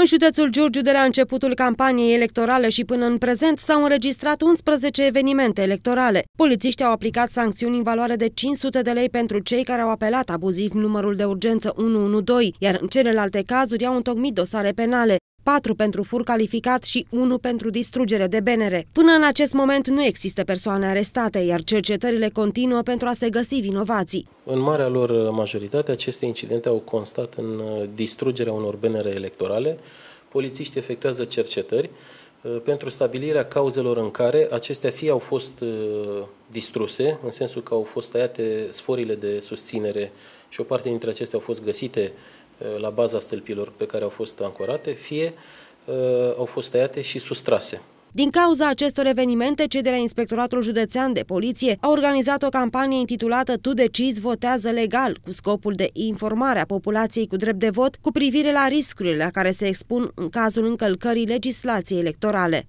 În județul Giurgiu, de la începutul campaniei electorale și până în prezent, s-au înregistrat 11 evenimente electorale. Polițiștii au aplicat sancțiuni în valoare de 500 de lei pentru cei care au apelat abuziv numărul de urgență 112, iar în celelalte cazuri au întocmit dosare penale. 4 pentru fur calificat și 1 pentru distrugere de benere. Până în acest moment nu există persoane arestate, iar cercetările continuă pentru a se găsi vinovații. În marea lor majoritate, aceste incidente au constat în uh, distrugerea unor benere electorale. Polițiștii efectuează cercetări Uh, pentru stabilirea cauzelor în care acestea fie au fost uh, distruse, în sensul că au fost tăiate sforile de susținere și o parte dintre acestea au fost găsite uh, la baza stâlpilor pe care au fost ancorate, fie au fost tăiate și sustrase. Din cauza acestor evenimente, cei de la Inspectoratul Județean de Poliție au organizat o campanie intitulată Tu decizi, votează legal, cu scopul de informare a populației cu drept de vot cu privire la riscurile la care se expun în cazul încălcării legislației electorale.